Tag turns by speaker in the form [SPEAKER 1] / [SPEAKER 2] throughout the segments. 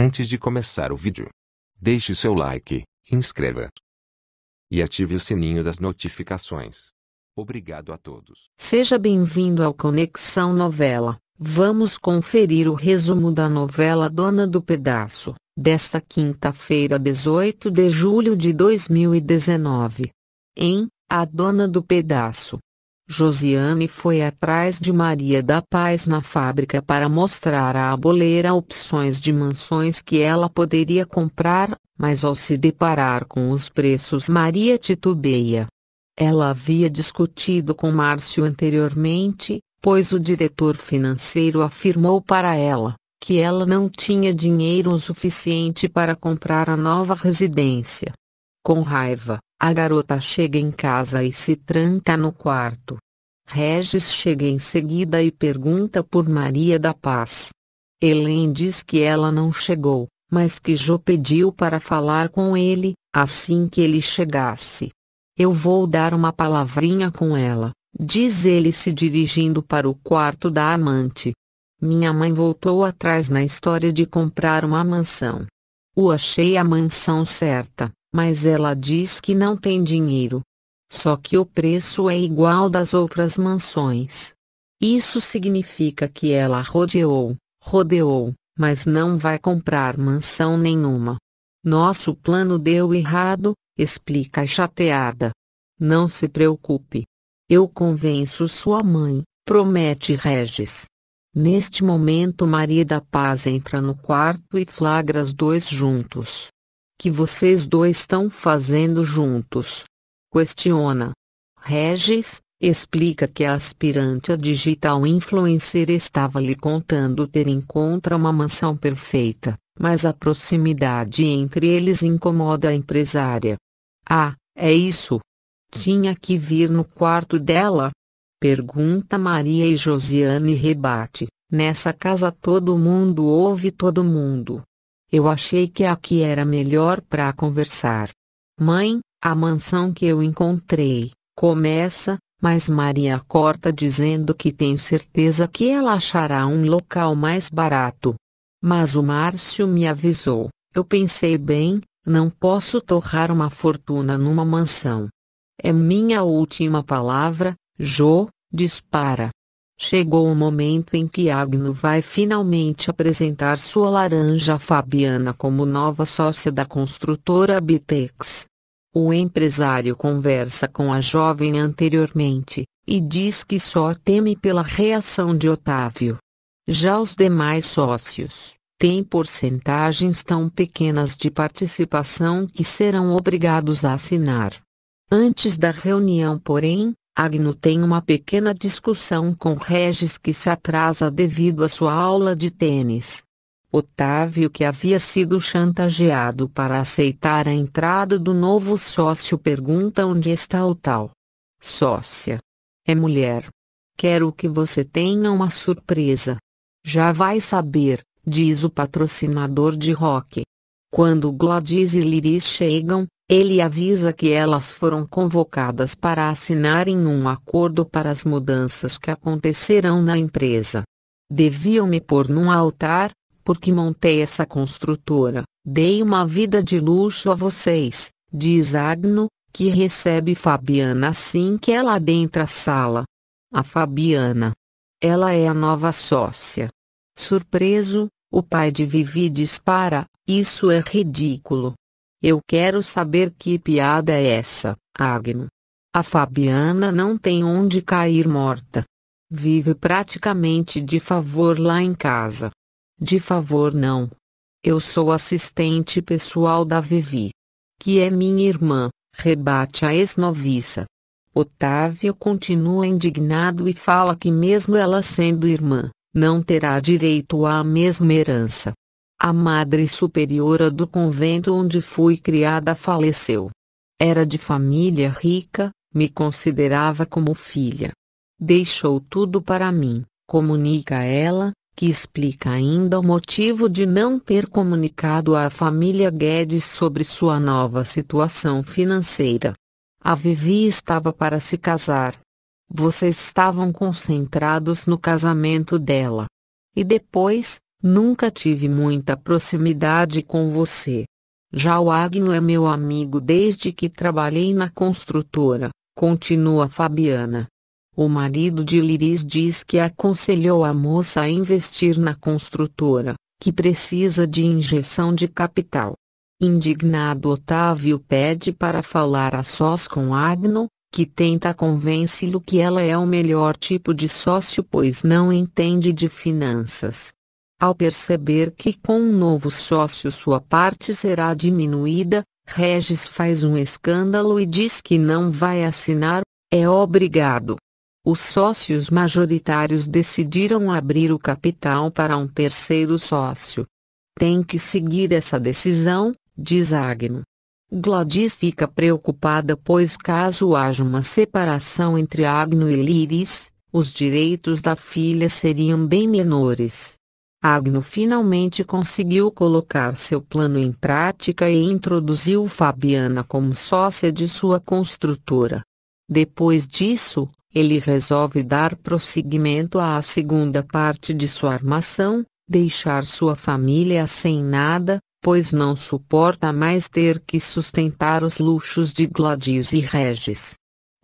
[SPEAKER 1] Antes de começar o vídeo, deixe seu like, inscreva se e ative o sininho das notificações. Obrigado a todos. Seja bem-vindo ao Conexão Novela. Vamos conferir o resumo da novela Dona do Pedaço, desta quinta-feira 18 de julho de 2019. Em A Dona do Pedaço, Josiane foi atrás de Maria da Paz na fábrica para mostrar à aboleira opções de mansões que ela poderia comprar, mas ao se deparar com os preços Maria titubeia. Ela havia discutido com Márcio anteriormente, pois o diretor financeiro afirmou para ela que ela não tinha dinheiro o suficiente para comprar a nova residência. Com raiva, a garota chega em casa e se tranca no quarto. Regis chega em seguida e pergunta por Maria da Paz. Helene diz que ela não chegou, mas que Jô pediu para falar com ele, assim que ele chegasse. Eu vou dar uma palavrinha com ela, diz ele se dirigindo para o quarto da amante. Minha mãe voltou atrás na história de comprar uma mansão. O achei a mansão certa, mas ela diz que não tem dinheiro, só que o preço é igual das outras mansões. Isso significa que ela rodeou, rodeou, mas não vai comprar mansão nenhuma. Nosso plano deu errado, explica a chateada. Não se preocupe. Eu convenço sua mãe, promete Regis. Neste momento Maria da Paz entra no quarto e flagra os dois juntos. Que vocês dois estão fazendo juntos? questiona. Regis, explica que a aspirante a digital influencer estava lhe contando ter encontrado uma mansão perfeita, mas a proximidade entre eles incomoda a empresária. Ah, é isso. Tinha que vir no quarto dela? Pergunta Maria e Josiane rebate, nessa casa todo mundo ouve todo mundo. Eu achei que aqui era melhor para conversar. Mãe, a mansão que eu encontrei, começa, mas Maria corta dizendo que tem certeza que ela achará um local mais barato. Mas o Márcio me avisou, eu pensei bem, não posso torrar uma fortuna numa mansão. É minha última palavra, Jo, dispara. Chegou o momento em que Agno vai finalmente apresentar sua laranja Fabiana como nova sócia da construtora Bitex. O empresário conversa com a jovem anteriormente, e diz que só teme pela reação de Otávio. Já os demais sócios, têm porcentagens tão pequenas de participação que serão obrigados a assinar. Antes da reunião porém, Agno tem uma pequena discussão com Regis que se atrasa devido à sua aula de tênis. Otávio que havia sido chantageado para aceitar a entrada do novo sócio pergunta onde está o tal. Sócia. É mulher. Quero que você tenha uma surpresa. Já vai saber, diz o patrocinador de rock. Quando Gladys e Liris chegam, ele avisa que elas foram convocadas para assinarem um acordo para as mudanças que acontecerão na empresa. Deviam me pôr num altar, porque montei essa construtora, dei uma vida de luxo a vocês, diz Agno, que recebe Fabiana assim que ela adentra a sala. A Fabiana. Ela é a nova sócia. Surpreso, o pai de Vivi dispara, isso é ridículo. Eu quero saber que piada é essa, Agno. A Fabiana não tem onde cair morta. Vive praticamente de favor lá em casa. De favor não. Eu sou assistente pessoal da Vivi. Que é minha irmã, rebate a ex-noviça. Otávio continua indignado e fala que mesmo ela sendo irmã, não terá direito à mesma herança. A madre superiora do convento onde fui criada faleceu. Era de família rica, me considerava como filha. Deixou tudo para mim, comunica ela, que explica ainda o motivo de não ter comunicado à família Guedes sobre sua nova situação financeira. A Vivi estava para se casar. Vocês estavam concentrados no casamento dela. E depois, nunca tive muita proximidade com você. Já o Agno é meu amigo desde que trabalhei na construtora, continua Fabiana. O marido de Liris diz que aconselhou a moça a investir na construtora, que precisa de injeção de capital. Indignado Otávio pede para falar a sós com Agno, que tenta convencê-lo que ela é o melhor tipo de sócio pois não entende de finanças. Ao perceber que com um novo sócio sua parte será diminuída, Regis faz um escândalo e diz que não vai assinar, é obrigado os sócios majoritários decidiram abrir o capital para um terceiro sócio. Tem que seguir essa decisão, diz Agno. Gladys fica preocupada pois caso haja uma separação entre Agno e Liris, os direitos da filha seriam bem menores. Agno finalmente conseguiu colocar seu plano em prática e introduziu Fabiana como sócia de sua construtora. Depois disso, ele resolve dar prosseguimento à segunda parte de sua armação, deixar sua família sem nada, pois não suporta mais ter que sustentar os luxos de Gladys e Regis.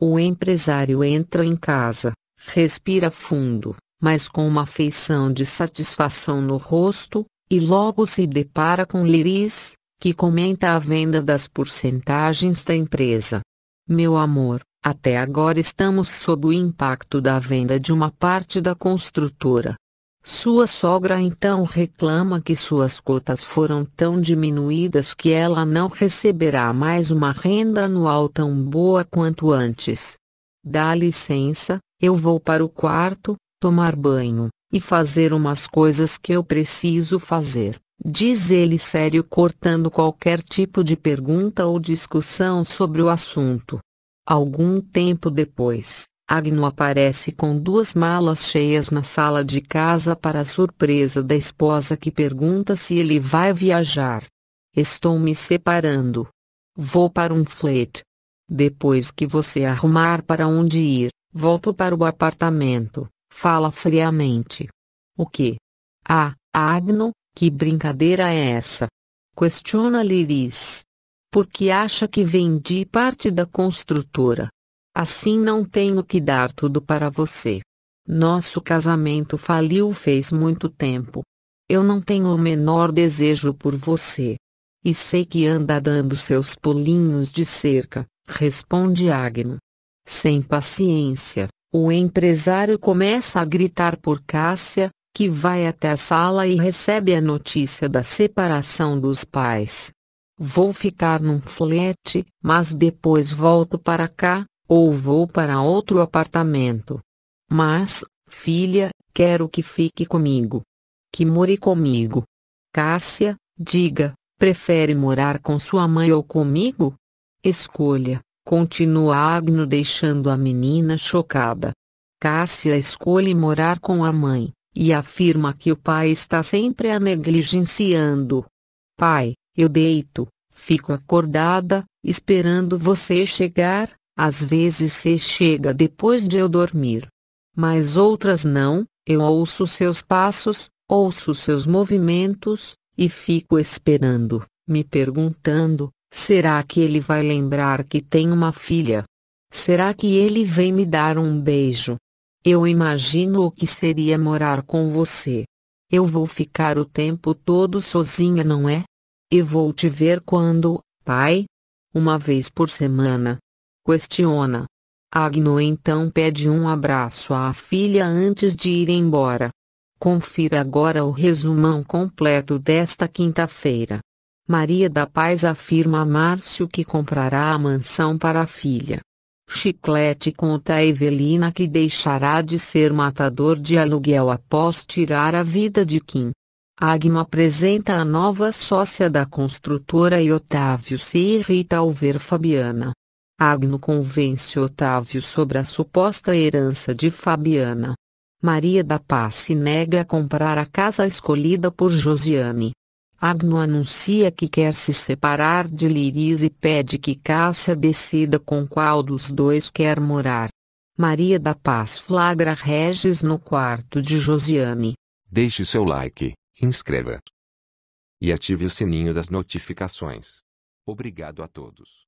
[SPEAKER 1] O empresário entra em casa, respira fundo, mas com uma feição de satisfação no rosto, e logo se depara com Liris, que comenta a venda das porcentagens da empresa. Meu amor, até agora estamos sob o impacto da venda de uma parte da construtora. Sua sogra então reclama que suas cotas foram tão diminuídas que ela não receberá mais uma renda anual tão boa quanto antes. Dá licença, eu vou para o quarto, tomar banho, e fazer umas coisas que eu preciso fazer, diz ele sério cortando qualquer tipo de pergunta ou discussão sobre o assunto. Algum tempo depois, Agno aparece com duas malas cheias na sala de casa para a surpresa da esposa que pergunta se ele vai viajar. Estou me separando. Vou para um flat. Depois que você arrumar para onde ir, volto para o apartamento, fala friamente. O que? Ah, Agno, que brincadeira é essa? Questiona Liris porque acha que vendi parte da construtora. Assim não tenho que dar tudo para você. Nosso casamento faliu fez muito tempo. Eu não tenho o menor desejo por você. E sei que anda dando seus pulinhos de cerca, responde Agno. Sem paciência, o empresário começa a gritar por Cássia, que vai até a sala e recebe a notícia da separação dos pais. Vou ficar num flete, mas depois volto para cá, ou vou para outro apartamento. Mas, filha, quero que fique comigo. Que more comigo. Cássia, diga, prefere morar com sua mãe ou comigo? Escolha, continua Agno deixando a menina chocada. Cássia escolhe morar com a mãe, e afirma que o pai está sempre a negligenciando. Pai, eu deito, fico acordada, esperando você chegar, às vezes você chega depois de eu dormir. Mas outras não, eu ouço seus passos, ouço seus movimentos, e fico esperando, me perguntando, será que ele vai lembrar que tem uma filha? Será que ele vem me dar um beijo? Eu imagino o que seria morar com você. Eu vou ficar o tempo todo sozinha não é? E vou te ver quando, pai? Uma vez por semana. Questiona. Agno então pede um abraço à filha antes de ir embora. Confira agora o resumão completo desta quinta-feira. Maria da Paz afirma a Márcio que comprará a mansão para a filha. Chiclete conta a Evelina que deixará de ser matador de aluguel após tirar a vida de Kim. Agno apresenta a nova sócia da construtora e Otávio se irrita ao ver Fabiana. Agno convence Otávio sobre a suposta herança de Fabiana. Maria da Paz se nega a comprar a casa escolhida por Josiane. Agno anuncia que quer se separar de Liris e pede que Cássia decida com qual dos dois quer morar. Maria da Paz flagra Regis no quarto de Josiane. Deixe seu like inscreva e ative o sininho das notificações. Obrigado a todos.